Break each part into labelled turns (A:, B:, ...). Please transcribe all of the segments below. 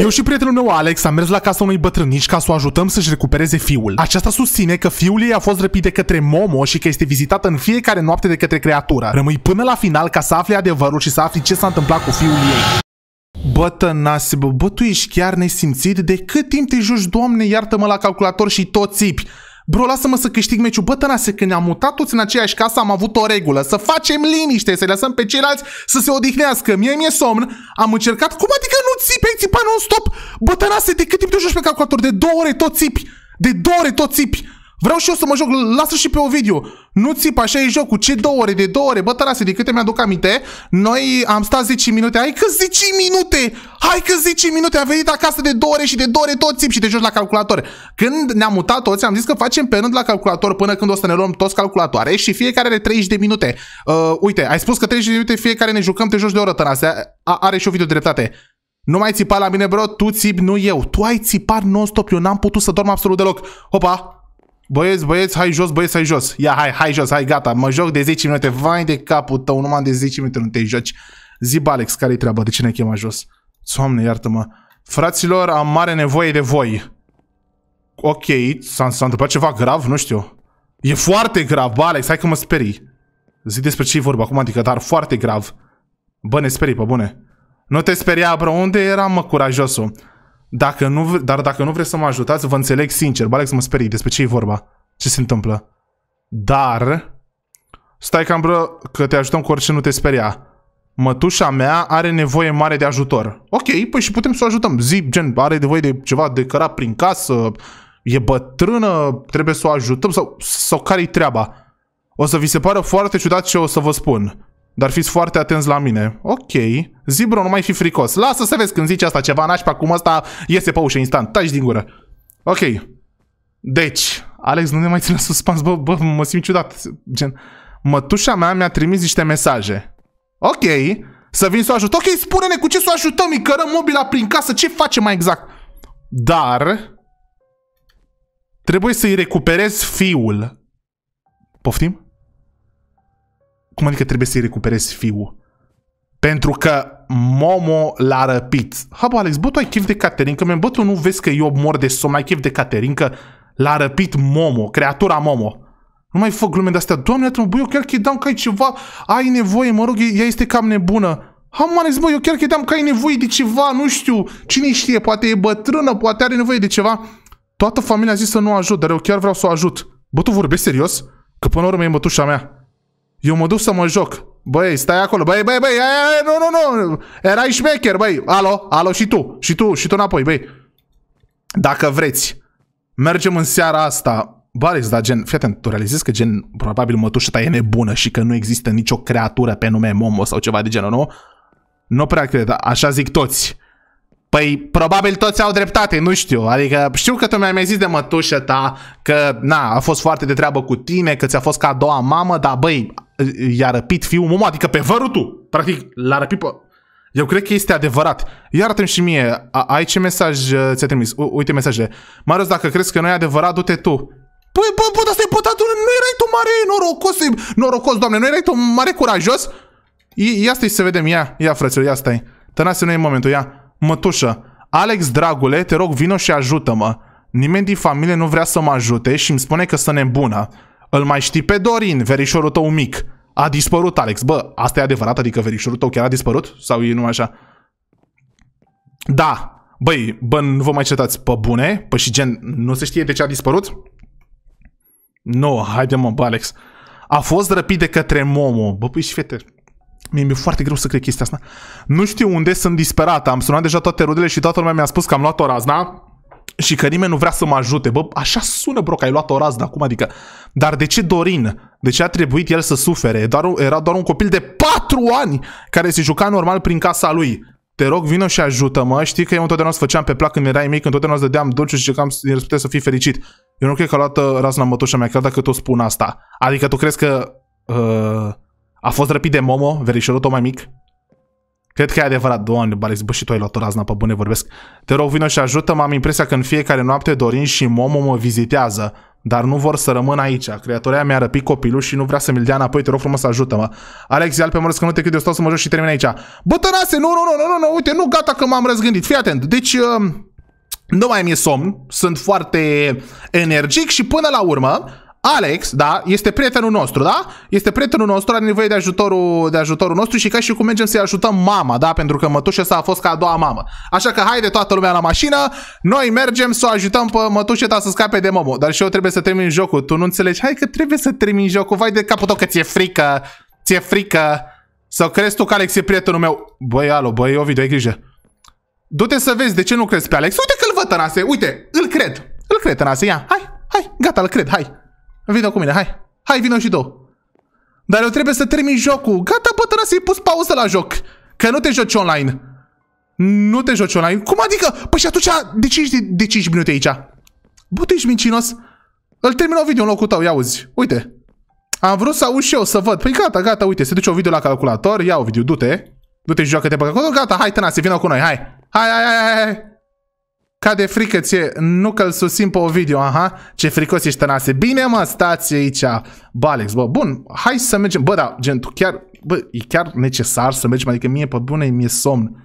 A: Eu și prietenul meu Alex am mers la casa unui bătrânici ca să o ajutăm să-și recupereze fiul. Aceasta susține că fiul ei a fost răpit de către Momo și că este vizitată în fiecare noapte de către creatură. Rămâi până la final ca să afli adevărul și să afli ce s-a întâmplat cu fiul ei. Bă, tănase, bă, bă, tu ești chiar nesimțit? De cât timp te joci, doamne, iartă-mă la calculator și tot țipi? Bro, lasă-mă să câștig meciul. Bă, tănase, când ne-am mutat toți în aceeași casă, am avut o regulă. Să facem liniște, să lăsăm pe ceilalți să se odihnească. Mie mi-e somn. Am încercat. Cum adică nu țipi? Ai țipat non-stop? Bă, tănase, de cât timp te joci pe calculator? De două ore tot țipi. De două ore tot țipi. Vreau și eu să mă joc, lasă și pe o video. Nu țip, așa e jocul. Ce două ore, de două ore, bă, tărase, de câte mi-aduc aminte, noi am stat 10 minute. Hai că 10 minute! Hai că 10 minute! Am venit acasă de două ore și de două ore tot țip și te joci la calculator. Când ne-am mutat toți, am zis că facem pe rând la calculator până când o să ne luăm toți calculatoare și fiecare are 30 de minute. Uh, uite, ai spus că 30 de minute fiecare ne jucăm, te joci de o oră, tărase. Are și o video dreptate. Nu mai țipa la mine, bro, tu țip, nu eu. Tu ai țipat non-stop, eu n-am putut să dorm absolut deloc. Opa, Băieți, băieți, hai jos, băieți, hai jos. Ia, hai, hai jos, hai, gata, mă joc de 10 minute. Vai de capul tău, numai de 10 minute nu te joci. Zib Alex, care-i treaba? De ce ne chema jos? Doamne, iartă-mă. Fraților, am mare nevoie de voi. Ok, s-a întâmplat ceva grav? Nu știu. E foarte grav, bă, Alex, hai că mă sperii. Zi despre ce e vorba acum, adică, dar foarte grav. Bă, ne sperii, pe bune. Nu te speria, bro, unde eram, mă, curajosul? Dacă nu, dar dacă nu vreți să mă ajutați, vă înțeleg sincer. Bă, Alex, mă sperii. Despre ce e vorba? Ce se întâmplă? Dar... Stai cam, bro, că te ajutăm cu orice nu te speria. Mătușa mea are nevoie mare de ajutor. Ok, păi și putem să o ajutăm. Zi, gen, are nevoie de ceva de cărat prin casă, e bătrână, trebuie să o ajutăm sau, sau care-i treaba? O să vi se pară foarte ciudat ce o să vă spun. Dar fiți foarte atenți la mine. Ok. Zibro, nu mai fi fricos. Lasă să vezi când zici asta ceva nașpa, cum asta iese pe ușă instant. Taci din gură. Ok. Deci, Alex, nu ne mai ține suspans. Bă, bă, mă simt ciudat. Gen, mătușa mea mi-a trimis niște mesaje. Ok. Să vin să o ajut. Ok, spune-ne cu ce să o ajutăm. Îi cărăm mobila prin casă. Ce facem mai exact? Dar... Trebuie să-i recuperez fiul. Poftim? Cum adică trebuie să-i recuperezi fiul? Pentru că Momo l-a răpit. Ha, bă, Alex, bă, tu ai chef de Caterinca, mă, bă, tu nu vezi că eu mor de somn, ai chef de Caterinca? L-a răpit Momo, creatura Momo. Nu mai fă glume de-astea. Doamne, bă, eu chiar credeam că ai ceva, ai nevoie, mă rog, ea este cam nebună. Ha, mă, Alex, bă, eu chiar credeam că ai nevoie de ceva, nu știu, cine știe, poate e bătrână, poate are nevoie de ceva. Toată familia a zis să nu ajut, dar eu chiar vreau să o ajut. Bă, tu vorbești serios? Că până la urmă e mătușa mea. Eu mă duc să mă joc. Băi, stai acolo. Băi, băi, băi, ai, nu, nu, nu. Erai șmecher, băi. Alo, alo și tu. Și tu, și tu înapoi, băi. Dacă vreți, mergem în seara asta. Baris, dar gen, fii atent, tu realizezi că gen, probabil mătușa ta e nebună și că nu există nicio creatură pe nume Momo sau ceva de genul, nu? Nu prea cred, așa zic toți. Păi probabil toți au dreptate, nu știu. Adică știu că tu mi-ai mai zis de mătușă ta că na, a fost foarte de treabă cu tine, că ți-a fost ca a doua mamă, dar băi, i-a răpit fiul mumu, adică pe vărul tu. Practic, l-a răpit pe... Eu cred că este adevărat. Iar mi și mie, a, ai ce mesaj uh, ți-a trimis? U- uite mesajele. Marius, dacă crezi că nu e adevărat, du-te tu. Păi, bă, bă, asta e pătatul, nu erai tu mare norocos, norocos, doamne, nu erai tu mare curajos? I- ia stai să vedem, ia, ia frățel, ia stai. Tănase nu e momentul, ia. Mătușă, Alex, dragule, te rog, vino și ajută-mă. Nimeni din familie nu vrea să mă ajute și îmi spune că să ne bună. Îl mai știi pe Dorin, verișorul tău mic. A dispărut, Alex. Bă, asta e adevărat? Adică verișorul tău chiar a dispărut? Sau e numai așa? Da. Băi, bă, nu vă mai certați pe bune? Pă și gen, nu se știe de ce a dispărut? Nu, no, haide mă, bă, Alex. A fost răpit de către Momo. Bă, păi și fete, Mie mi-e foarte greu să cred chestia asta. Nu știu unde, sunt disperat. Am sunat deja toate rudele și toată lumea mi-a spus că am luat o razna și că nimeni nu vrea să mă ajute. Bă, așa sună, bro, că ai luat o razna acum, adică... Dar de ce Dorin? De ce a trebuit el să sufere? Doar, era doar un copil de patru ani care se juca normal prin casa lui. Te rog, vino și ajută-mă. Știi că eu întotdeauna să făceam pe plac când erai mic, întotdeauna să dădeam dulciu și ziceam el putea să fii fericit. Eu nu cred că a luat uh, razna mătușa mea, chiar dacă tot spun asta. Adică tu crezi că... Uh a fost răpit de Momo, verișorul tău mai mic? Cred că e adevărat, doamne, Balex, bă, și tu ai luat o razna, pe bune vorbesc. Te rog, vino și ajută-mă, am impresia că în fiecare noapte Dorin și Momo mă vizitează, dar nu vor să rămân aici. Creatoria mi-a răpit copilul și nu vrea să mi-l dea înapoi, te rog frumos, ajută-mă. Alex, ia pe mărăs că nu te cred, eu stau să mă joc și termin aici. Bă, tărase, nu, nu, nu, nu, nu, uite, nu, gata că m-am răzgândit, fii atent. Deci, uh, nu mai mi-e somn, sunt foarte energic și până la urmă Alex, da, este prietenul nostru, da? Este prietenul nostru, are nevoie de ajutorul, de ajutorul nostru și ca și cum mergem să-i ajutăm mama, da? Pentru că mătușa sa a fost ca a doua mamă. Așa că haide toată lumea la mașină, noi mergem să o ajutăm pe mătușa ta să scape de Momo. Dar și eu trebuie să termin jocul, tu nu înțelegi? Hai că trebuie să termin jocul, vai de capul tău că ți-e frică, ți-e frică. Să crezi tu că Alex e prietenul meu. Băi, alo, băi, video, ai grijă. Du-te să vezi de ce nu crezi pe Alex. Uite că-l văd, Tănase, uite, îl cred. Îl cred, Tănase, ia, hai, hai, gata, îl cred, hai. Vino cu mine, hai. Hai, vino și tu. Dar eu trebuie să termin jocul. Gata, bă, să-i pus pauză la joc. Că nu te joci online. Nu te joci online. Cum adică? Păi și atunci, de 5, de, de 5 minute aici? Bă, tu ești mincinos. Îl termin o video în locul tău, ia uzi. Uite. Am vrut să aud și eu, să văd. Păi gata, gata, uite, se duce o video la calculator. Ia o video, du-te. Du-te și joacă-te pe acolo. Gata, hai, se vină cu noi, hai. Hai, hai, hai, hai. Ca de frică ție, nu că-l susțin pe video, aha, ce fricos ești tănase. Bine mă, stați aici, bă, Alex, bă, bun, hai să mergem, bă, da, gen, tu chiar, bă, e chiar necesar să mergem, adică mie, pe bune, mi-e somn.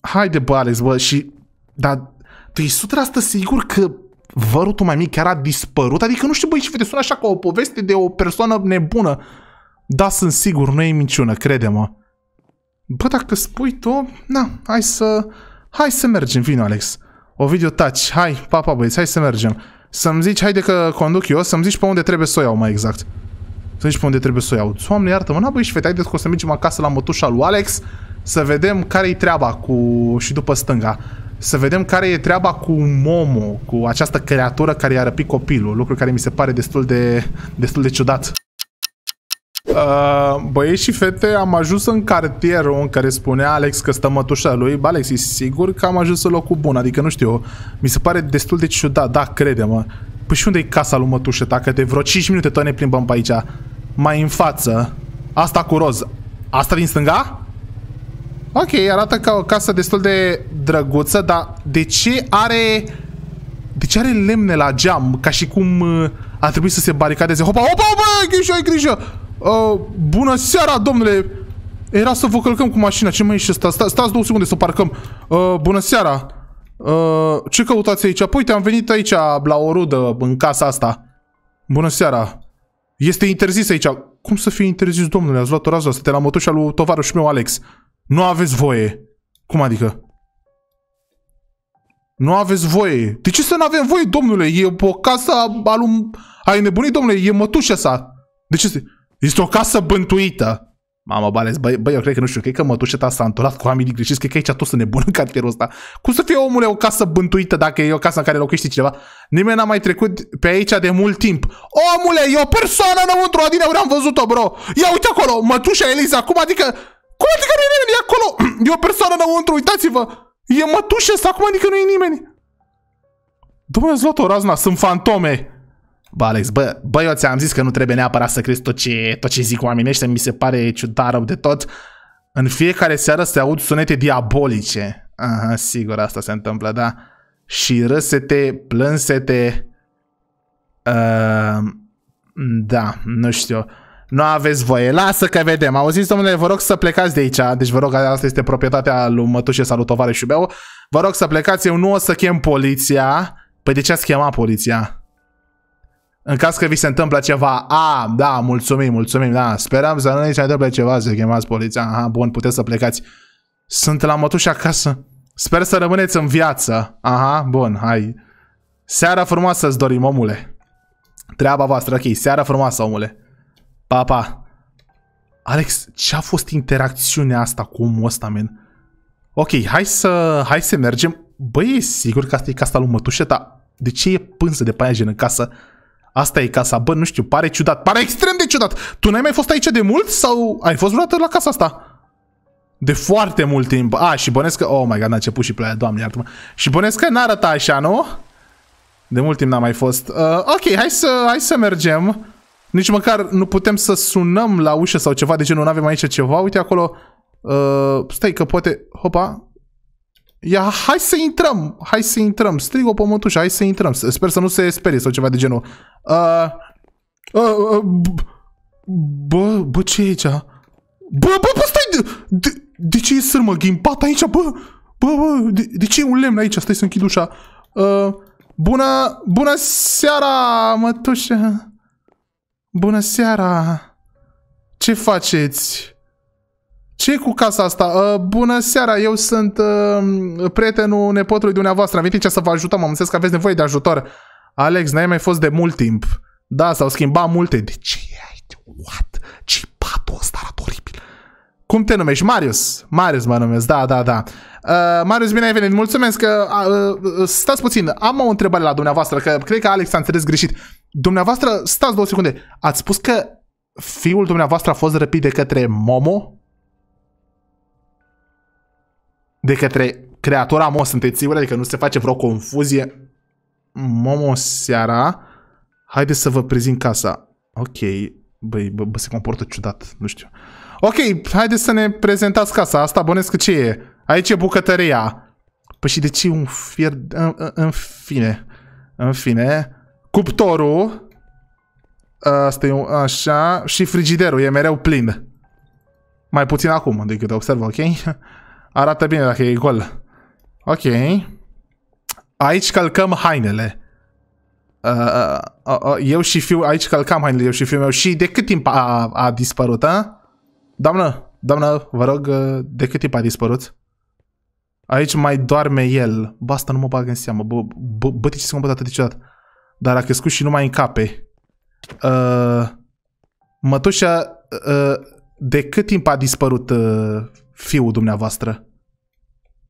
A: Haide, bă, Alex, bă, și, dar, tu ești 100% sigur că vărutul mai mic chiar a dispărut? Adică, nu știu, băi, și te sună așa ca o poveste de o persoană nebună. Da, sunt sigur, nu e minciună, crede-mă. Bă, dacă spui tu, na, hai să... Hai să mergem, vino Alex. O video taci, hai, papa pa, băieți, hai să mergem. Să-mi zici, haide că conduc eu, să-mi zici pe unde trebuie să o iau mai exact. Să zici pe unde trebuie să o iau. Doamne, iartă-mă, băi și fete, haideți că o să mergem acasă la mătușa lui Alex să vedem care-i treaba cu... și după stânga. Să vedem care e treaba cu Momo, cu această creatură care i-a răpit copilul, lucru care mi se pare destul de, destul de ciudat. Uh, băieți și fete, am ajuns în cartierul în care spunea Alex că stă mătușa lui. Bă, Alex, e sigur că am ajuns în locul bun, adică nu știu, mi se pare destul de ciudat, da, crede-mă. Păi și unde e casa lui mătușă ta? Că de vreo 5 minute tot ne plimbăm pe aici. Mai în față. Asta cu roz. Asta din stânga? Ok, arată ca o casă destul de drăguță, dar de ce are... De ce are lemne la geam? Ca și cum uh, a trebuit să se baricadeze. Hopa, hopa, hopa, grijă, grijă! Uh, bună seara, domnule! Era să vă călcăm cu mașina, ce mai ești ăsta? Sta, stați două secunde să parcăm. Uh, bună seara! Uh, ce căutați aici? Păi, am venit aici la o rudă, în casa asta. Bună seara! Este interzis aici. Cum să fie interzis, domnule? Ați luat o rază asta la mătușa lui tovarășul meu, Alex. Nu aveți voie. Cum adică? Nu aveți voie. De ce să nu avem voie, domnule? E o casă al un... Ai nebunit, domnule? E mătușa sa. De ce să... Este o casă bântuită. Mamă, Bales, băi, bă, eu cred că nu știu, cred că mătușa ta s-a înturat cu oamenii greșiți, cred că aici tot să nebună în cartierul ăsta. Cum să fie omule o casă bântuită dacă e o casă în care locuiește cineva? Nimeni n-a mai trecut pe aici de mult timp. Omule, e o persoană înăuntru, adine, am văzut-o, bro. Ia uite acolo, mătușa Eliza, cum adică... Cum adică nu e nimeni e acolo? E o persoană înăuntru, uitați-vă. E mătușa asta, cum adică nu e nimeni? Dumnezeu, luat o razna, sunt fantome. Bă, Alex, bă, bă, eu ți-am zis că nu trebuie neapărat să crezi tot ce, tot ce zic oamenii ăștia, mi se pare ciudar rău de tot. În fiecare seară se aud sunete diabolice. Aha, sigur, asta se întâmplă, da. Și râsete, plânsete... Uh, da, nu știu. Nu aveți voie. Lasă că vedem. Auziți, domnule, vă rog să plecați de aici. Deci vă rog, asta este proprietatea lui Mătușe sau lui tovarășul meu. Vă rog să plecați, eu nu o să chem poliția. Păi de ce ați chemat poliția? În caz că vi se întâmplă ceva, a, da, mulțumim, mulțumim, da, speram să nu ne se întâmple ceva, să chemați poliția, aha, bun, puteți să plecați. Sunt la mătuși acasă. Sper să rămâneți în viață. Aha, bun, hai. Seara frumoasă îți dorim, omule. Treaba voastră, ok, seara frumoasă, omule. Pa, pa. Alex, ce-a fost interacțiunea asta cu omul ăsta, men? Ok, hai să, hai să mergem. Băi, e sigur că asta e casa lui mătușă, dar de ce e pânză de paia în casă? Asta e casa, bă, nu știu, pare ciudat. Pare extrem de ciudat. Tu n-ai mai fost aici de mult sau ai fost vreodată la casa asta? De foarte mult timp. A, și bănesc că... Oh my god, n-a început și ploaia, doamne, iartă -mă. Și bănesc că n arăta așa, nu? De mult timp n-am mai fost. Uh, ok, hai să, hai să mergem. Nici măcar nu putem să sunăm la ușă sau ceva de genul. Nu avem aici ceva. Uite acolo. Uh, stai că poate... Hopa. Ia, hai să intrăm, hai să intrăm, strig-o pământușă, hai să intrăm. Sper să nu se sperie sau ceva de genul. Uh, uh, uh, bă, bă, ce e aici? Bă, bă, bă, stai! De, de ce e sârmă ghimpat aici, bă? Bă, bă, de, de ce e un lemn aici? Stai să închid ușa. Uh, bună, bună seara, mătușă. Bună seara. Ce faceți? ce cu casa asta? Uh, bună seara, eu sunt uh, prietenul nepotului dumneavoastră. Am venit ce să vă ajutăm, am înțeles că aveți nevoie de ajutor. Alex, n-ai mai fost de mult timp. Da, s-au schimbat multe. De ce ai? What? ce patul ăsta arată oribil? Cum te numești? Marius. Marius mă numesc, da, da, da. Uh, Marius, bine ai venit. Mulțumesc că... Uh, uh, stați puțin, am o întrebare la dumneavoastră, că cred că Alex a înțeles greșit. Dumneavoastră, stați două secunde. Ați spus că fiul dumneavoastră a fost răpit de către Momo? de către creatora Mo, sunteți siguri? Adică nu se face vreo confuzie? Momo seara, haideți să vă prezint casa. Ok, băi, bă, bă, se comportă ciudat, nu știu. Ok, haideți să ne prezentați casa. Asta bănesc că ce e? Aici e bucătăria. Păi și de ce un fier... În, în, în fine. În fine. Cuptorul. Asta e un, așa. Și frigiderul e mereu plin. Mai puțin acum, decât observ, ok? Arată bine dacă e gol. Ok. Aici călcăm hainele. Uh, uh, uh, uh, eu și fiul, aici călcam hainele, eu și fiul meu. Și de cât timp a, a dispărut, a? Doamnă, doamnă, vă rog, uh, de cât timp a dispărut? Aici mai doarme el. Basta, nu mă bag în seamă. Bă, bă, bă ce se comportă atât de ciudat. Dar a crescut și nu mai încape. Uh, mătușa, uh, de cât timp a dispărut uh, fiul dumneavoastră.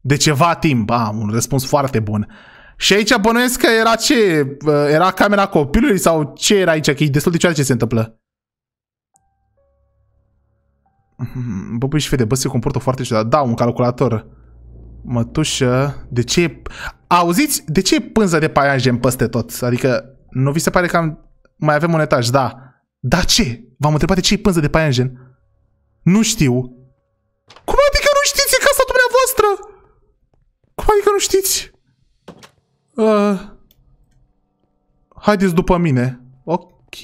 A: De ceva timp, am un răspuns foarte bun. Și aici bănuiesc că era ce? Uh, era camera copilului sau ce era aici? Că e destul de ceva ce se întâmplă. Hmm, bă, băi și fete, bă, se comportă foarte ciudat. Da, un calculator. Mătușă, de ce... Auziți? De ce e pânză de paianjen peste tot? Adică, nu vi se pare că am... mai avem un etaj, da. Dar ce? V-am întrebat de ce e pânză de paianjen? Nu știu. Cum pare că nu știți. Uh, haideți după mine. Ok.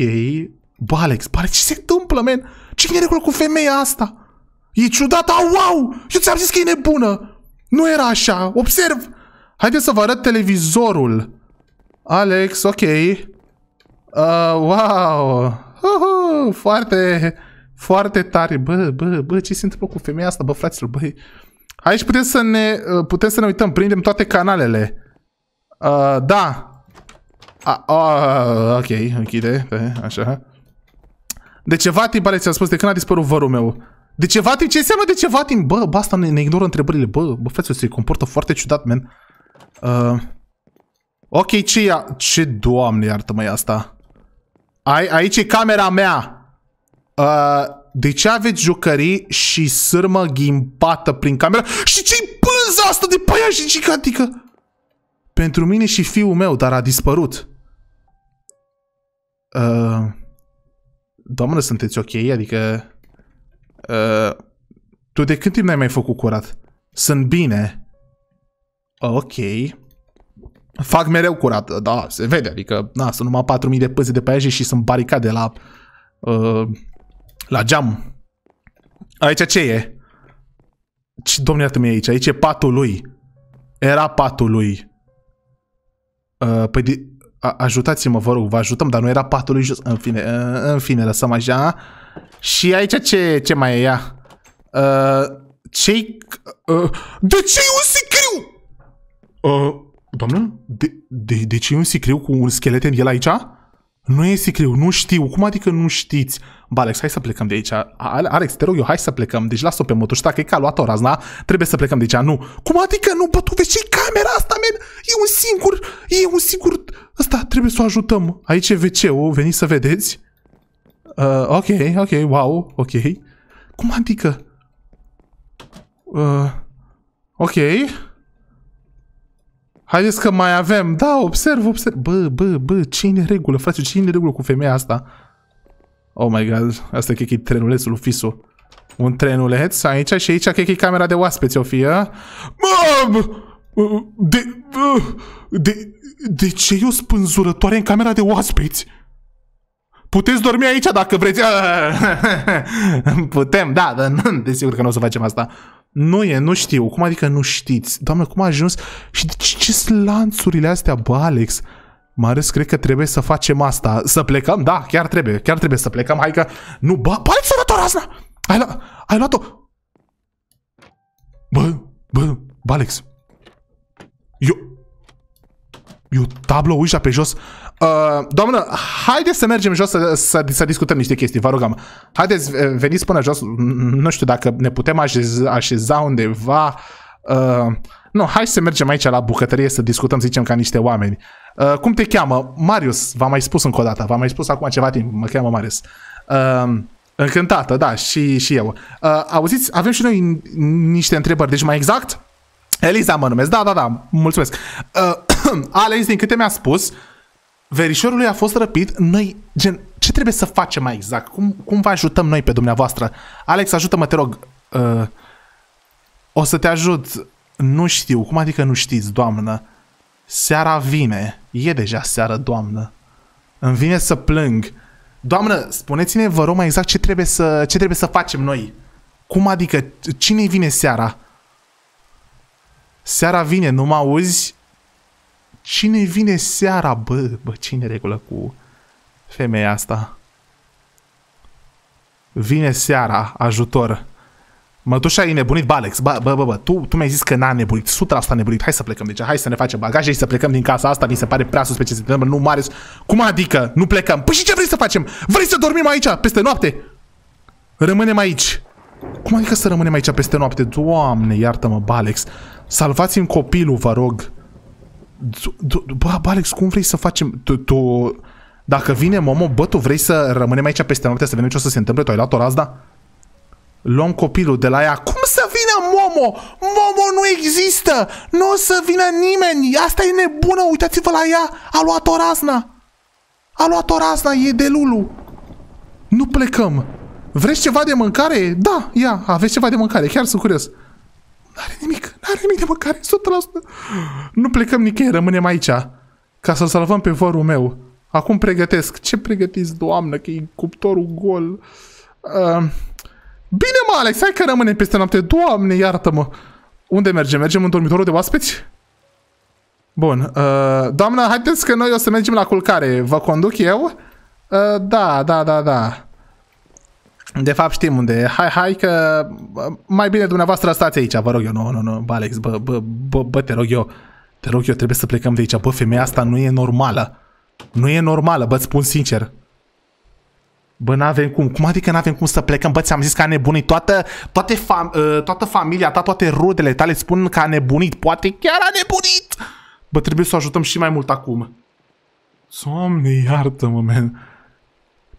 A: Bă, Alex, pare ce se întâmplă, men? Ce e cu femeia asta? E ciudat, au, wow! Eu ți-am zis că e nebună! Nu era așa, observ! Haideți să vă arăt televizorul. Alex, ok. Uh, wow! Uh, uh, foarte, foarte tare. Bă, bă, bă, ce se întâmplă cu femeia asta, bă, fraților, bă, Aici putem să ne, uh, putem să ne uităm. Prindem toate canalele. Uh, da. A, a, ok, închide. Pe, așa. De ceva timp, Alex, ți-am spus, de când a dispărut vărul meu? De ceva timp? Ce înseamnă de ceva timp? Bă, bă asta ne, ne ignoră întrebările. Bă, bă, frate, se comportă foarte ciudat, man. Uh, ok, ce ia... Ce, doamne, iartă-mă, asta. Ai, aici e camera mea. Uh, de ce aveți jucării și sârmă ghimpată prin camera? Și ce-i pânza asta de paia și gigantică? Pentru mine și fiul meu, dar a dispărut. Uh, doamnă, sunteți ok? Adică... Uh, tu de cât timp n-ai mai făcut curat? Sunt bine. Ok. Fac mereu curat, da, se vede, adică, na, sunt numai 4.000 de pânze de pe și sunt baricade la... Uh, la geam. Aici ce e? Ce, domne, iată e aici. Aici e patul lui. Era patul lui. Uh, păi, de... ajutați-mă, vă rog, vă ajutăm, dar nu era patul lui jos. În fine, uh, în fine, lăsăm așa. Și aici ce, ce mai e ea? Uh, ce Uh, de ce e un sicriu? Uh, doamnă? De, de, de ce e un sicriu cu un schelet în el aici? Nu e sicriu, nu știu. Cum adică nu știți? Uh, Ba, Alex, hai să plecăm de aici. Alex, te rog eu, hai să plecăm. Deci las-o pe mătușta, că e ca luat o razna. Trebuie să plecăm de aici. Nu. Cum adică nu? Bă, tu vezi ce camera asta, men? E un singur, e un singur... Asta trebuie să o ajutăm. Aici e WC-ul, veniți să vedeți. Uh, ok, ok, wow, ok. Cum adică? Uh, ok. Haideți că mai avem. Da, observ, observ. Bă, bă, bă, ce e în regulă, frate? Ce e în regulă cu femeia asta? Oh my god, asta e că trenulețul lui Fisu. Un trenuleț aici și aici cred că e camera de oaspeți o a? Eh? Mam! De, de, de ce e o spânzurătoare în camera de oaspeți? Puteți dormi aici dacă vreți. Putem, da, dar desigur că nu o să facem asta. Nu e, nu știu. Cum adică nu știți? Doamne, cum a ajuns? Și de ce, ce lanțurile astea, bă, Alex? Marius, cred că trebuie să facem asta. Să plecăm? Da, chiar trebuie. Chiar trebuie să plecăm. Hai că... Nu, bă, pare să o razna! Ai, la... Ai luat-o! Bă, bă, bă, Alex. Eu... Eu tablou ușa pe jos. Uh, doamnă, haideți să mergem jos să, să, să discutăm niște chestii, vă rugăm. Haideți, veniți până jos. Nu știu dacă ne putem așeza, așeza undeva. Uh, nu, hai să mergem aici la bucătărie să discutăm, zicem, ca niște oameni. Uh, Uh, cum te cheamă? Marius, v-am mai spus încă o dată, v-am mai spus acum ceva timp, mă cheamă Marius. Uh, încântată, da, și, și eu. Uh, auziți, avem și noi niște întrebări, deci mai exact, Eliza mă numesc, da, da, da, mulțumesc. Uh, Alex, din câte mi-a spus, verișorul lui a fost răpit, noi, gen, ce trebuie să facem mai exact? Cum, cum vă ajutăm noi pe dumneavoastră? Alex, ajută-mă, te rog. Uh, o să te ajut. Nu știu. Cum adică nu știți, doamnă? Uh, Seara vine. E deja seară, doamnă. Îmi vine să plâng. Doamnă, spuneți-ne, vă rog, mai exact ce trebuie să, ce trebuie să facem noi. Cum adică? cine vine seara? Seara vine, nu mă auzi? Cine vine seara? Bă, bă, cine regulă cu femeia asta? Vine seara, ajutor. Mătușa e nebunit, Balex, ba, bă, bă, bă, tu, tu mi-ai zis că n-a nebunit, 100% nebunit, hai să plecăm, deci hai să ne facem bagaje și să plecăm din casa asta, mi se pare prea pe ce se întâmplă, nu mare, cum adică, nu plecăm, păi și ce vrei să facem, vrei să dormim aici, peste noapte, rămânem aici, cum adică să rămânem aici peste noapte, doamne, iartă-mă, Balex. salvați-mi copilul, vă rog, bă, Balex, cum vrei să facem, tu, tu, dacă vine Momo, bă, tu vrei să rămânem aici peste noapte, să vedem ce o să se întâmple, tu ai luat o razda? luăm copilul de la ea. Cum să vină Momo? Momo nu există! Nu o să vină nimeni! Asta e nebună! Uitați-vă la ea! A luat-o razna! A luat-o razna, e de Lulu! Nu plecăm! Vreți ceva de mâncare? Da, ia, aveți ceva de mâncare, chiar sunt curios. N-are nimic, n-are nimic de mâncare, 100%. Nu plecăm nicăieri, rămânem aici. Ca să salvăm pe vorul meu. Acum pregătesc. Ce pregătiți, doamnă, că e cuptorul gol? Uh, Bine mă, Alex, hai că rămâne peste noapte. Doamne, iartă-mă. Unde mergem? Mergem în dormitorul de oaspeți? Bun. Uh, doamnă, haideți că noi o să mergem la culcare. Vă conduc eu? Uh, da, da, da, da. De fapt știm unde e. Hai, hai că uh, mai bine dumneavoastră stați aici, vă rog eu. Nu, nu, nu, bă, Alex, bă, bă, bă, bă, te rog eu. Te rog eu, trebuie să plecăm de aici. Bă, femeia asta nu e normală. Nu e normală, bă, spun sincer. Bă, n-avem cum. Cum adică n-avem cum să plecăm? Bă, ți-am zis că a nebunit. Toată, toate fam- ă, toată familia ta, toate rudele tale spun că a nebunit. Poate chiar a nebunit! Bă, trebuie să o ajutăm și mai mult acum. Doamne, iartă-mă, man.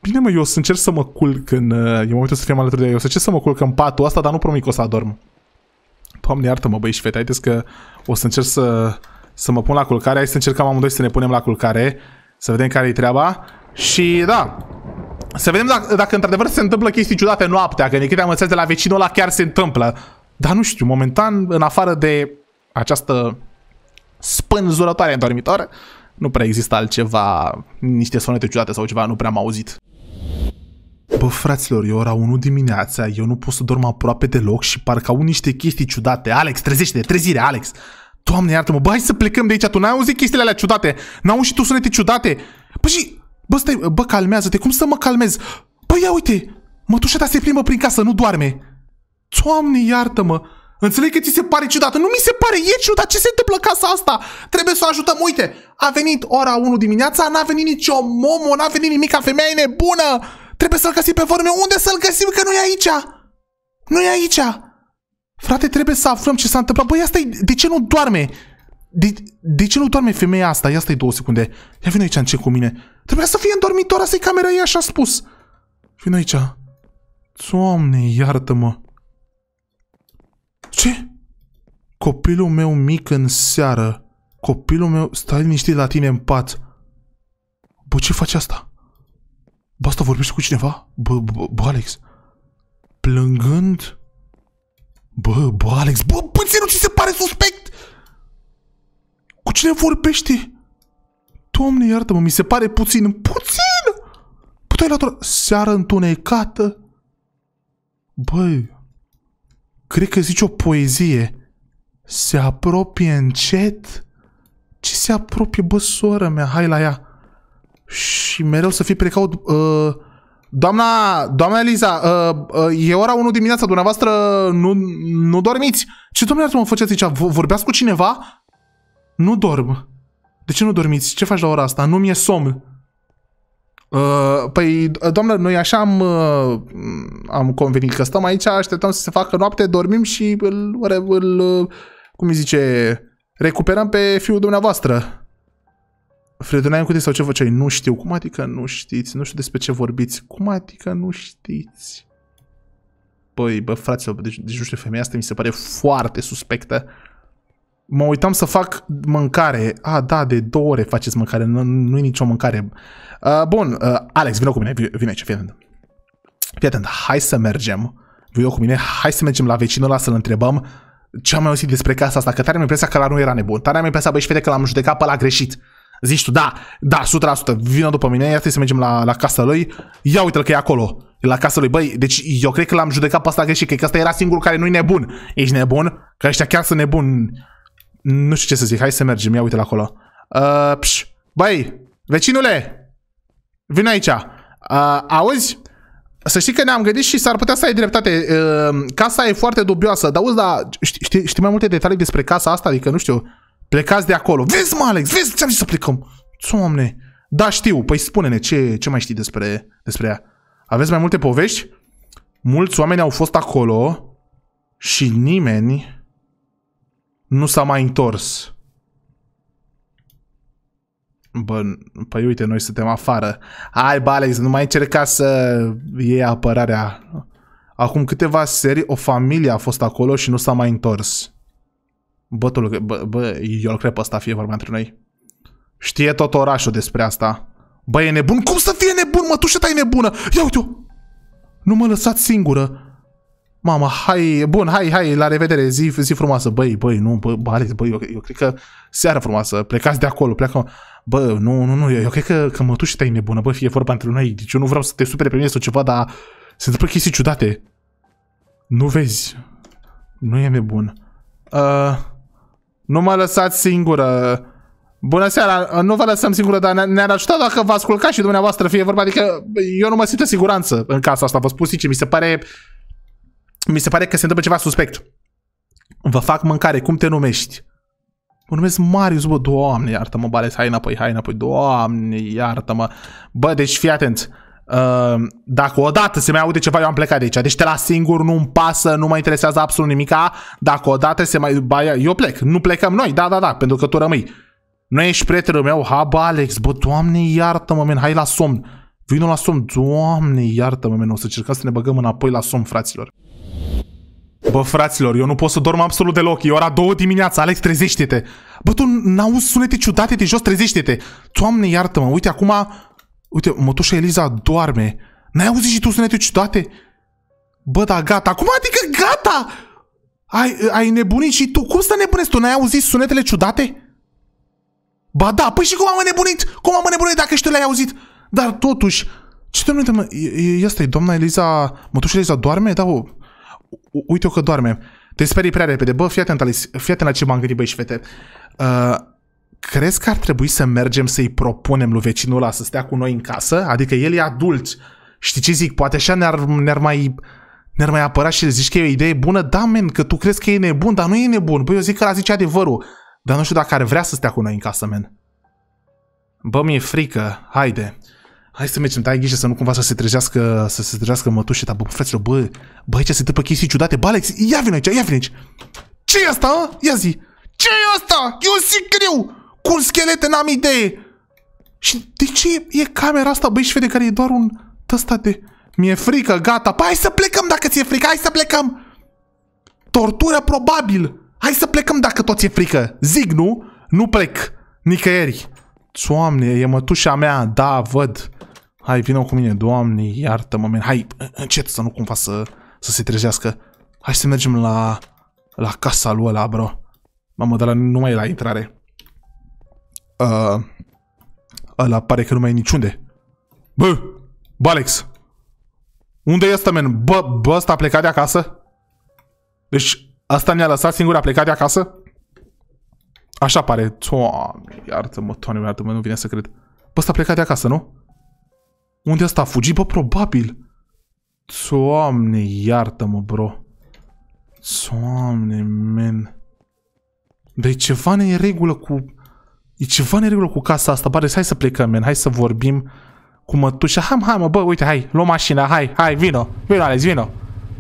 A: Bine, mă, eu o să încerc să mă culc în... Ă, e momentul să fim alături de ea. Eu o să încerc să mă culc în patul ăsta, dar nu promit că o să adorm. Doamne, iartă-mă, băi și fete. Haideți că o să încerc să, să mă pun la culcare. Hai să încercăm amândoi să ne punem la culcare. Să vedem care e treaba. Și da, să vedem dacă, dacă într-adevăr se întâmplă chestii ciudate noaptea, că din am înțeles de la vecinul ăla chiar se întâmplă. Dar nu știu, momentan, în afară de această spânzurătoare în dormitor, nu prea există altceva, niște sonete ciudate sau ceva, nu prea am auzit. Bă, fraților, e ora 1 dimineața, eu nu pot să dorm aproape deloc și parcă au niște chestii ciudate. Alex, trezește-te, trezire, Alex! Doamne, iartă-mă, bă, hai să plecăm de aici, tu n-ai auzit chestiile alea ciudate, n-au și tu sunete ciudate. Păi și Bă, stai, bă, calmează-te, cum să mă calmez? Păi ia uite, mătușa ta se plimbă prin casă, nu doarme. Doamne, iartă-mă! Înțeleg că ți se pare ciudată. Nu mi se pare, e ciudat. Ce se întâmplă casa asta? Trebuie să o ajutăm. Uite, a venit ora 1 dimineața, n-a venit nicio momo, n-a venit nimica, femeia e nebună. Trebuie să-l găsim pe vorme. Unde să-l găsim? Că nu e aici. Nu e aici. Frate, trebuie să aflăm ce s-a întâmplat. Băi, asta de ce nu doarme? De, de ce nu doarme femeia asta? Ia stai două secunde. Ia vine aici în cu mine. Trebuia să fie în dormitor, asta i camera ei, așa spus. Vine aici. Doamne, iartă-mă. Ce? Copilul meu mic în seară. Copilul meu, stai liniștit la tine în pat. Bă, ce faci asta? Bă, asta vorbește cu cineva? Bă, bă, bă, Alex. Plângând? Bă, bă, Alex. Bă, puținul ce se pare suspect? cine vorbește? Doamne, iartă-mă, mi se pare puțin, puțin! Puteai la to- seară întunecată? Băi, cred că zici o poezie. Se apropie încet? Ce se apropie, bă, soră mea, hai la ea. Și mereu să fii precaut. Uh, doamna, doamna Eliza, uh, uh, e ora 1 dimineața, dumneavoastră nu, nu dormiți. Ce, domnule, mă făceați aici? Vorbeați cu cineva? Nu dorm. De ce nu dormiți? Ce faci la ora asta? Nu mi-e somn. Uh, păi, doamnă, noi așa am, uh, am convenit că stăm aici, așteptăm să se facă noapte, dormim și îl, îl uh, cum îi zice, recuperăm pe fiul dumneavoastră. Fredonai Cute sau ce făceai? Nu știu. Cum adică nu știți? Nu știu despre ce vorbiți. Cum adică nu știți? Păi, bă, fraților, deci, deci nu știu, femeia asta mi se pare foarte suspectă mă uitam să fac mâncare. Ah, da, de două ore faceți mâncare, nu, nu e nicio mâncare. Uh, bun, uh, Alex, vină cu mine, vine aici, fii atent. Fii atent, hai să mergem. Vino cu mine, hai să mergem la vecinul ăla să-l întrebăm ce am mai auzit despre casa asta, că tare mi impresia că la nu era nebun. Tare mi impresia, băi, și fete, că l-am judecat pe la greșit. Zici tu, da, da, 100%, vină după mine, ia să mergem la, la casa lui, ia uite-l că e acolo, la casa lui, băi, deci eu cred că l-am judecat pe asta greșit, că ăsta era singurul care nu-i nebun. Ești nebun? Că ăștia chiar sunt nebuni nu știu ce să zic, hai să mergem, ia uite la acolo. Uh, băi, vecinule, vin aici. Uh, auzi? Să știi că ne-am gândit și s-ar putea să ai dreptate. Uh, casa e foarte dubioasă, dar auzi, da, știi, știi mai multe detalii despre casa asta? Adică, nu știu, plecați de acolo. Vezi, mă, Alex, vezi, ce am zis să plecăm. Doamne, da, știu. Păi spune-ne, ce, ce mai știi despre, despre ea? Aveți mai multe povești? Mulți oameni au fost acolo și nimeni nu s-a mai întors. Bă, păi uite, noi suntem afară. Hai, bă, Alex, nu mai încerca să iei apărarea. Acum câteva serii, o familie a fost acolo și nu s-a mai întors. tu, bă, bă, eu cred pe asta fie vorba între noi. Știe tot orașul despre asta. Bă, e nebun? Cum să fie nebun, mă? Tu și ta e nebună! Ia uite-o! Nu mă lăsați singură! Mamă, hai, bun, hai, hai, la revedere, zi, zi frumoasă. Băi, băi, nu, bă, bă Alex, bă eu, eu cred că seara frumoasă, plecați de acolo, pleacă. Bă, nu, nu, nu, eu, eu cred că, că mătușii tăi nebună, bă, fie vorba între noi, deci eu nu vreau să te supere pe mine sau ceva, dar se întâmplă chestii ciudate. Nu vezi. Nu e nebun. Uh, nu mă lăsați singură. Bună seara, uh, nu vă lăsăm singură, dar ne-ar ajuta dacă v-ați culcat și dumneavoastră, fie vorba, adică eu nu mă simt în siguranță în casa asta, vă spun ce mi se pare mi se pare că se întâmplă ceva suspect. Vă fac mâncare, cum te numești? Mă numesc Marius, bă, doamne, iartă-mă, bales, hai înapoi, hai înapoi, doamne, iartă-mă. Bă, deci fii atent. Uh, dacă odată se mai aude ceva, eu am plecat de aici. Deci te la singur, nu-mi pasă, nu mă interesează absolut nimica. Dacă odată se mai... Ba, eu plec, nu plecăm noi, da, da, da, pentru că tu rămâi. Nu ești prietenul meu, bă, Alex, bă, doamne, iartă-mă, men, hai la somn. Vino la somn, doamne, iartă-mă, men, o să cercăm să ne băgăm înapoi la somn, fraților. Bă, fraților, eu nu pot să dorm absolut deloc. E ora două dimineața. Alex, trezește-te. Bă, tu n-auzi sunete ciudate de jos, trezește-te. Doamne, iartă-mă. Uite, acum... Uite, mătușa Eliza doarme. N-ai auzit și tu sunete ciudate? Bă, da, gata. Acum adică gata? Ai, ai nebunit și tu? Cum să nebunesc tu? N-ai auzit sunetele ciudate? Ba da, păi și cum am nebunit? Cum am nebunit dacă și tu le-ai auzit? Dar totuși... Ce doamne, mă, Ia e, asta e doamna Eliza... Mătușa Eliza doarme? Da, o uite-o că doarme. Te sperii prea repede. Bă, fii atent, Alice, fii atent la ce m-am gândit, băi și fete. Uh, crezi că ar trebui să mergem să-i propunem lui vecinul ăla să stea cu noi în casă? Adică el e adult. Știi ce zic? Poate așa ne-ar, ne-ar mai ne-ar mai apăra și le zici că e o idee bună, da, men, că tu crezi că e nebun, dar nu e nebun. Păi eu zic că la zice adevărul. Dar nu știu dacă ar vrea să stea cu noi în casă, men. Bă, mi-e frică. Haide hai să mergem, dai ghișe să nu cumva să se trezească, să se trezească mătușe, dar bă, fraților, bă, bă, aici se întâmplă chestii ciudate, bă, Alex, ia vine aici, ia vine aici. ce e asta, a? Ia zi, ce e asta? E un sicriu cu un schelet, n-am idee. Și de ce e camera asta, băi, și vede care e doar un tăsta de... Mi-e frică, gata, bă, păi, hai să plecăm dacă ți-e frică, hai să plecăm. Tortură probabil. Hai să plecăm dacă tot ți-e frică. Zic, nu? Nu plec. Nicăieri. Doamne, e mătușa mea, da, văd. Hai, vină cu mine, Doamne, iartă-mă, men. Hai, încet să nu cumva să, să se trezească. Hai să mergem la, la casa lui ăla, bro. Mamă, dar nu mai e la intrare. Uh, ăla pare că nu mai e niciunde. Bă, bă, Alex. Unde e ăsta, men? Bă, bă, ăsta a plecat de acasă? Deci, asta ne-a lăsat singur, a plecat de acasă? Așa pare. Doamne, iartă-mă, toamne, iartă-mă, nu vine să cred. Bă, ăsta a plecat de acasă, nu? Unde asta a fugit? Bă, probabil. Doamne, iartă-mă, bro. Doamne, men. Dar e ceva neregulă cu... E ceva neregulă cu casa asta. Bă, deci hai să plecăm, men. Hai să vorbim cu mătușa. Hai, hai, mă, bă, uite, hai. Lua mașina, hai, hai, vino. Vino, Alex, vino.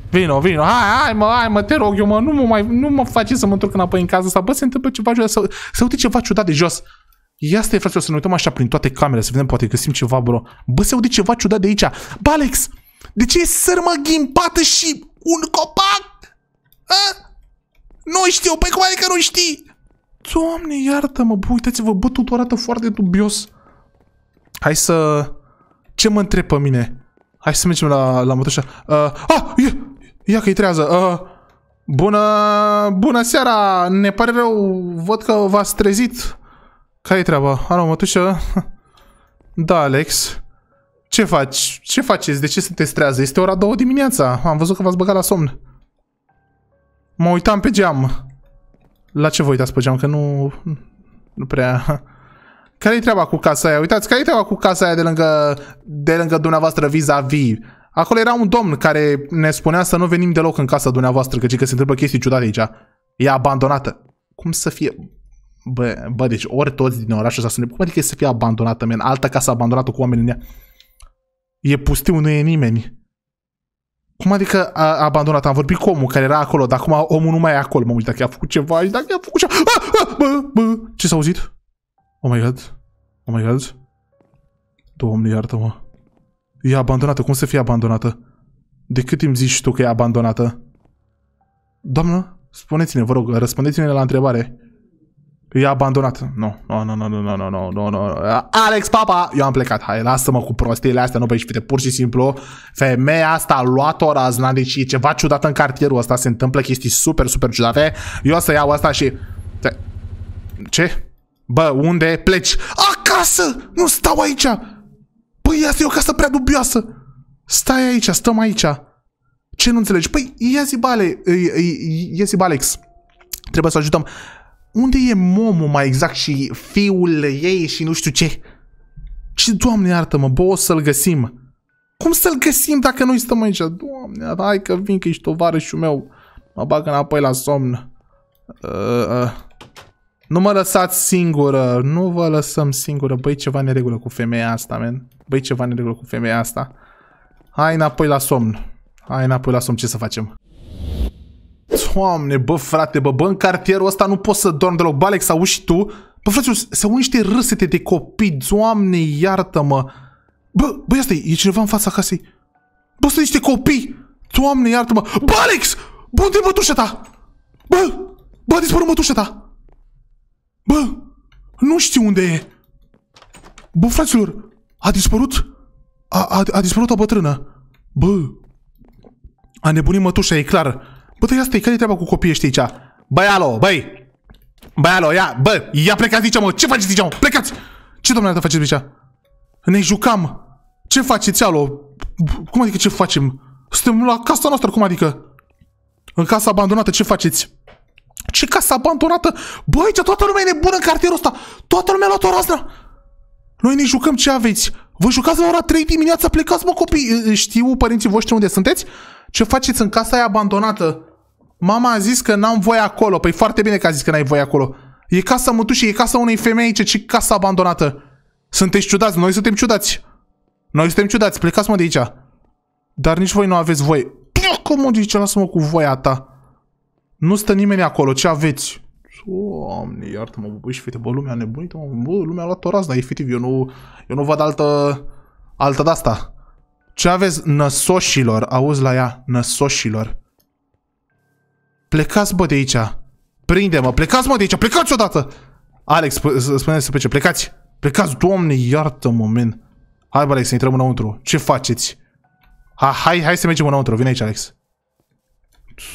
A: Vino, vino, hai, hai, mă, hai, mă, te rog eu, mă, nu mă, mai, nu mă face să mă întorc înapoi în casa asta. Bă, se întâmplă ceva ciudat, să, să uite ceva ciudat de jos. Ia stai, frate, o să ne uităm așa prin toate camerele, să vedem, poate găsim ceva, bro. Bă, se aude ceva ciudat de aici. Bă, Alex, de ce e sârmă ghimpată și un copac? A? Nu știu, păi cum adică nu știi? Doamne, iartă-mă, bă, uitați-vă, bă, totul arată foarte dubios. Hai să... Ce mă întreb pe mine? Hai să mergem la, la mătușa. Uh, ah, ia, ia că-i trează. Uh, bună, bună seara, ne pare rău, văd că v-ați trezit. Care-i treaba? Alo, mătușă? Da, Alex. Ce faci? Ce faceți? De ce sunteți trează? Este ora două dimineața. Am văzut că v-ați băgat la somn. Mă uitam pe geam. La ce vă uitați pe geam? Că nu... Nu prea... Care-i treaba cu casa aia? Uitați, care-i treaba cu casa aia de lângă, de lângă dumneavoastră vis-a-vis? -vis? Acolo era un domn care ne spunea să nu venim deloc în casa dumneavoastră, căci că se întâmplă chestii ciudate aici. E abandonată. Cum să fie? Bă, bă, deci ori toți din orașul ăsta sunt... Cum adică să fie abandonată, men? Alta casă abandonată cu oameni în ea. E pustiu, nu e nimeni. Cum adică a, abandonat? Am vorbit cu omul care era acolo, dar acum omul nu mai e acolo. Mă uit dacă i-a făcut ceva și dacă i-a făcut ceva... Ah, a, ah, bă, bă, ce s-a auzit? Oh my god. Oh my god. Doamne, iartă-mă. E abandonată. Cum să fie abandonată? De cât timp zici tu că e abandonată? Doamnă, spuneți-ne, vă rog, răspundeți-ne la întrebare. E abandonat. Nu, no. nu, no, nu, no, nu, nu, nu, nu, nu, nu. Alex Papa, eu am plecat. Hai, lasă-mă cu prostiile astea, nu pe aici, Pur și simplu, femeia asta a luat-o razna, deci e ceva ciudat în cartierul ăsta, se întâmplă chestii super, super ciudate. Eu o să iau asta și... Ce? Bă, unde pleci? Acasă! Nu stau aici! Păi asta e o casă prea dubioasă! Stai aici, stăm aici! Ce nu înțelegi? Păi, ia zi bale, ia zi balex. Trebuie să ajutăm unde e Momo mai exact și fiul ei și nu știu ce? Și, doamne iartă-mă, bă, o să-l găsim. Cum să-l găsim dacă noi stăm aici? Doamne, hai că vin că ești tovarășul meu. Mă bag înapoi la somn. Uh, uh. Nu mă lăsați singură. Nu vă lăsăm singură. Băi, ceva neregulă cu femeia asta, men. Băi, ceva neregulă cu femeia asta. Hai înapoi la somn. Hai înapoi la somn, ce să facem? Doamne, bă, frate, bă, bă, în cartierul ăsta nu poți să dorm deloc. Bă, Alex, auzi și tu? Bă, frate, se au niște râsete de copii, doamne, iartă-mă. Bă, bă, asta stai, e cineva în fața casei. Bă, sunt niște copii. Doamne, iartă-mă. Bă, Alex, bă, unde e mătușa ta? Bă, bă, a dispărut mătușa ta. Bă, nu știu unde e. Bă, fraților, a dispărut? A, a, a dispărut o bătrână. Bă, a nebunit mătușa, e clar. Bă, dar asta e care treaba cu copiii ăștia aici? Băi, alo, băi! Băi, alo, ia, bă, ia plecați aici, mă! Ce faceți aici, mă? Plecați! Ce domnule faceți aici? Ne jucam! Ce faceți, alo? Cum adică ce facem? Suntem la casa noastră, cum adică? În casa abandonată, ce faceți? Ce casa abandonată? Bă, aici toată lumea e nebună în cartierul ăsta! Toată lumea a luat o raznă! Noi ne jucăm ce aveți! Vă jucați la ora 3 dimineața, plecați, mă, copii! Știu părinții voștri unde sunteți? Ce faceți în casa aia abandonată? Mama a zis că n-am voie acolo. Păi foarte bine că a zis că n-ai voie acolo. E casa mătușii, e casa unei femei aici, ci casa abandonată. Sunteți ciudați, noi suntem ciudați. Noi suntem ciudați, plecați-mă de aici. Dar nici voi nu aveți voie. Păi, cum o zice, lasă-mă cu voia ta. Nu stă nimeni acolo, ce aveți? Doamne, iartă-mă, bă, și fete, bă, lumea nebunită, bă, lumea a luat o razna, efectiv, eu nu, eu nu văd altă, altă de-asta. Ce aveți năsoșilor? Auzi la ea, năsoșilor. Plecați, bă, de aici! Prinde-mă! Plecați, mă, de aici! Plecați odată! Alex, sp spune să plece. Plecați! Plecați, doamne, iartă-mă, men! Hai, bă, Alex, să intrăm înăuntru. Ce faceți? Ha, hai, hai să mergem înăuntru. Vine aici, Alex.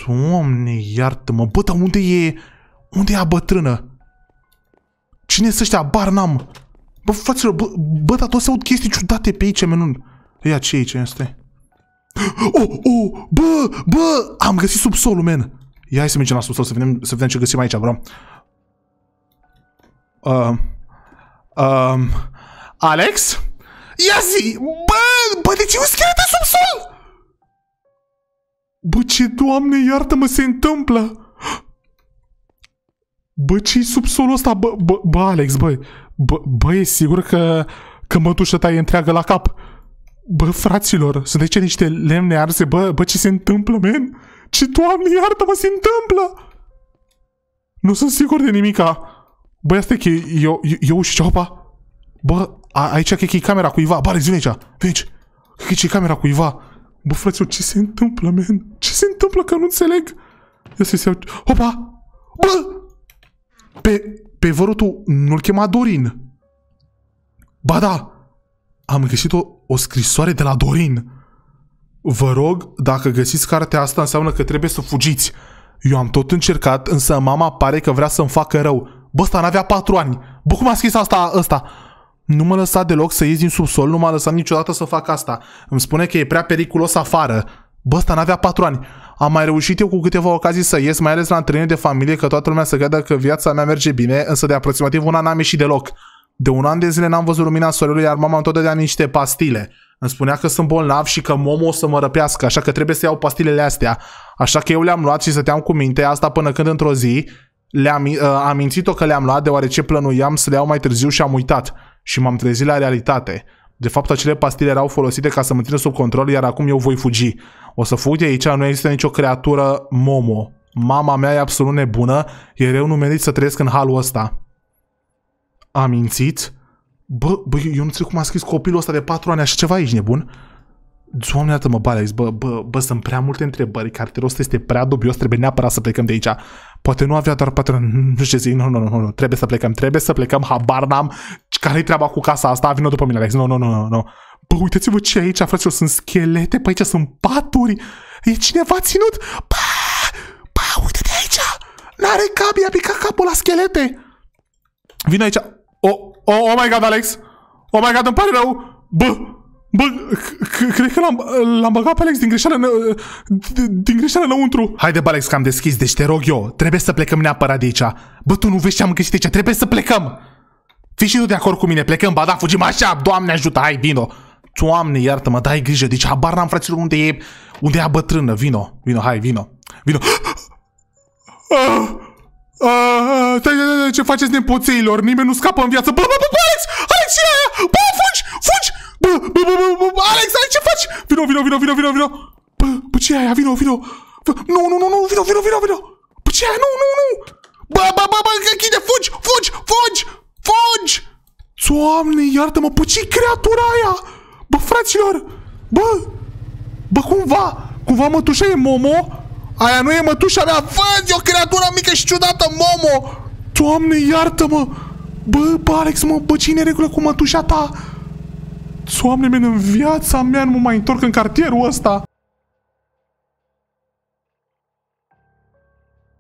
A: Doamne, iartă-mă! Bă, dar unde e... Unde e a bătrână? Cine sunt ăștia? Bar n-am. Bă, fraților, bă, bă, dar tot se aud chestii ciudate pe aici, menun. Ia, ce e aici? Stai. Oh, oh, bă, bă, am găsit subsolul, men. Ia să mergem la subsol să vedem, să vedem ce găsim aici, bro. Uh, uh, Alex? Ia zi! Bă, bă, de ce e un schelet în subsol? Bă, ce, doamne, iartă-mă, se întâmplă! Bă, ce subsolul ăsta? Bă, bă, bă, Alex, bă, bă, bă, e sigur că, că mătușa ta e întreagă la cap. Bă, fraților, sunt aici niște lemne arse, bă, bă, ce se întâmplă, men? Ce, doamne, iartă-mă, se întâmplă! Nu sunt sigur de nimica. Băi, asta e că eu, eu, eu și Bă, a, aici cred că e camera cuiva. Bă, reziune aici. Vezi? Cred că e camera cuiva. Bă, frățiu, ce se întâmplă, men? Ce se întâmplă că nu înțeleg? Ia să-i se iau... Opa! Bă! Pe, pe vărutul nu-l chema Dorin. Ba da! Am găsit o, o scrisoare de la Dorin. Vă rog, dacă găsiți cartea asta, înseamnă că trebuie să fugiți. Eu am tot încercat, însă mama pare că vrea să-mi facă rău. Bă, ăsta n-avea patru ani. Bă, cum a scris asta ăsta? Nu mă lăsa deloc să ies din subsol, nu m-a lăsat niciodată să fac asta. Îmi spune că e prea periculos afară. Bă, ăsta n-avea patru ani. Am mai reușit eu cu câteva ocazii să ies, mai ales la întâlnire de familie, că toată lumea să creadă că viața mea merge bine, însă de aproximativ un an n-am ieșit deloc. De un an de zile n-am văzut lumina soarelui, iar mama îmi niște pastile. Îmi spunea că sunt bolnav și că Momo o să mă răpească, așa că trebuie să iau pastilele astea. Așa că eu le-am luat și stăteam cu minte asta până când într-o zi le-am uh, amintit-o că le-am luat deoarece plănuiam să le iau mai târziu și am uitat. Și m-am trezit la realitate. De fapt, acele pastile erau folosite ca să mă țină sub control, iar acum eu voi fugi. O să fug de aici, nu există nicio creatură Momo. Mama mea e absolut nebună, iar eu nu merit să trăiesc în halul ăsta. Amintit? bă, bă, eu nu știu cum a scris copilul ăsta de patru ani așa ceva, ești nebun? Doamne, iată mă Alex, bă, bă, bă, sunt prea multe întrebări, cartierul ăsta este prea dubios, trebuie neapărat să plecăm de aici. Poate nu avea doar ani, nu știu ce zic, nu, nu, nu, nu, trebuie să plecăm, trebuie să plecăm, habar n-am, care-i treaba cu casa asta, vină după mine, Alex, nu, nu, nu, nu, nu. Bă, uitați-vă ce e aici, fraților, sunt schelete, pe aici sunt paturi, e cineva ținut, bă, bă, uite-te aici, n-are cap, i-a picat capul la schelete. Vin aici, Oh, oh, oh my god, Alex! Oh my god, îmi pare rău! Bă! Bă, cred că l-am, l-am băgat pe Alex din greșeală, în, din greșeală înăuntru. Haide, bă, Alex, că am deschis, deci te rog eu, trebuie să plecăm neapărat de aici. Bă, tu nu vezi ce am găsit aici, trebuie să plecăm. Fii și tu de acord cu mine, plecăm, ba da, fugim așa, doamne ajută, hai, vino. Doamne, iartă-mă, dai grijă, deci habar n-am, fraților, unde e, unde e a bătrână, vino, vino, hai, vino, vino. Ah! Uh, ce faceți nepoțeilor? Nimeni nu scapă în viață. Bă, bă, bă, bă, Alex! Alex, ce aia? Bă, fugi! Fugi! Bă, bă, bă, bă, bă, Alex, Alex, ce faci? Vino, vino, vino, vino, vino, vino! Bă, bă, ce aia? Vino, vino! Nu, nu, nu, nu, vino, vino, vino, vino! Bă, ce aia? Nu, nu, nu! Bă, bă, bă, bă, închide, fugi, fugi, fugi, fugi! Doamne, iartă-mă, bă, ce creatura aia? Bă, fraților, bă, bă, cumva, cumva mătușa e Momo? Aia nu e mătușa mea. Văd, e o creatură mică și ciudată, Momo. Doamne, iartă-mă. Bă, bă, Alex, mă, bă, cine regulă cu mătușa ta? Doamne, men, în viața mea nu mă mai întorc în cartierul ăsta.